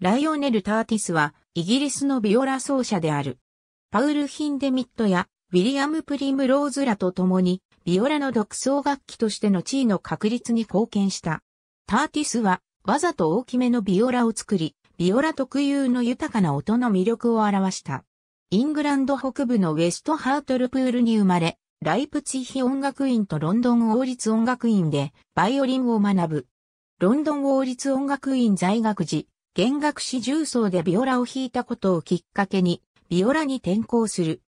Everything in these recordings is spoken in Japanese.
ライオネル・ターティスは、イギリスのビオラ奏者である。パウル・ヒンデミットや、ウィリアム・プリム・ローズらと共に、ビオラの独奏楽器としての地位の確立に貢献した。ターティスは、わざと大きめのビオラを作り、ビオラ特有の豊かな音の魅力を表した。イングランド北部のウェストハートルプールに生まれ、ライプツィヒ音楽院とロンドン王立音楽院でバイオリンを学ぶ。ロンドン王立音楽院在学時、弦楽四重奏でビオラを弾いたことをきっかけに、ビオラに転向する。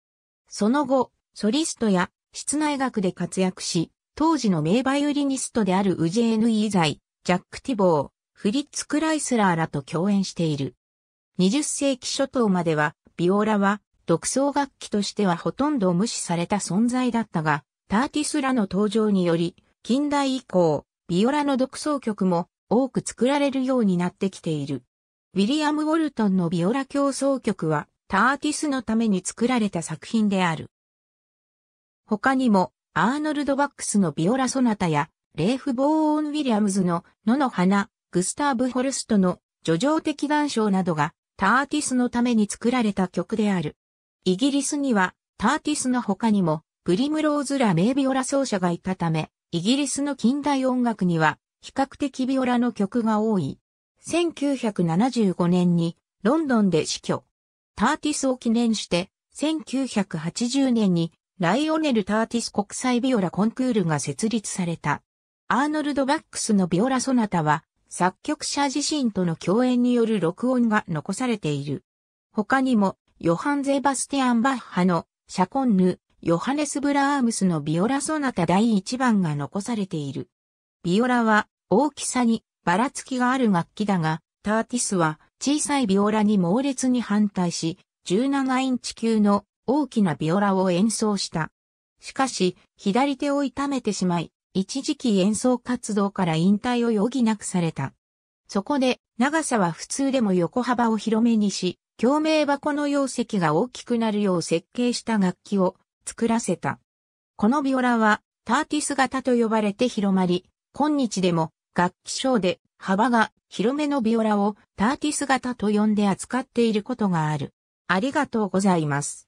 その後、ソリストや室内楽で活躍し、当時の名バイオリニストであるウジェーヌ・イーザイ、ジャック・ティボー、フリッツ・クライスラーらと共演している。20世紀初頭までは、ビオラは独奏楽器としてはほとんど無視された存在だったが、ターティスらの登場により、近代以降、ビオラの独奏曲も多く作られるようになってきている。ウィリアム・ウォルトンのビオラ協奏曲は、ターティスのために作られた作品である。他にも、アーノルド・バックスのビオラ・ソナタや、レーフ・ボーオン・ウィリアムズの野の花、グスターブ・ホルストの叙情的談笑などが、ターティスのために作られた曲である。イギリスには、ターティスの他にも、プリムローズラ・メイ・ビオラ奏者がいたため、イギリスの近代音楽には、比較的ビオラの曲が多い。1975年にロンドンで死去。ターティスを記念して、1980年にライオネル・ターティス国際ビオラコンクールが設立された。アーノルド・バックスのビオラ・ソナタは、作曲者自身との共演による録音が残されている。他にも、ヨハン・ゼバスティアン・バッハのシャコンヌ、ヨハネス・ブラームスのビオラ・ソナタ第1番が残されている。ビオラは大きさにばらつきがある楽器だが、ターティスは小さいビオラに猛烈に反対し、17インチ級の大きなビオラを演奏した。しかし、左手を痛めてしまい、一時期演奏活動から引退を余儀なくされた。そこで、長さは普通でも横幅を広めにし、共鳴箱の容積が大きくなるよう設計した楽器を作らせた。このビオラは、ターティス型と呼ばれて広まり、今日でも楽器賞で幅が広めのビオラをターティス型と呼んで扱っていることがある。ありがとうございます。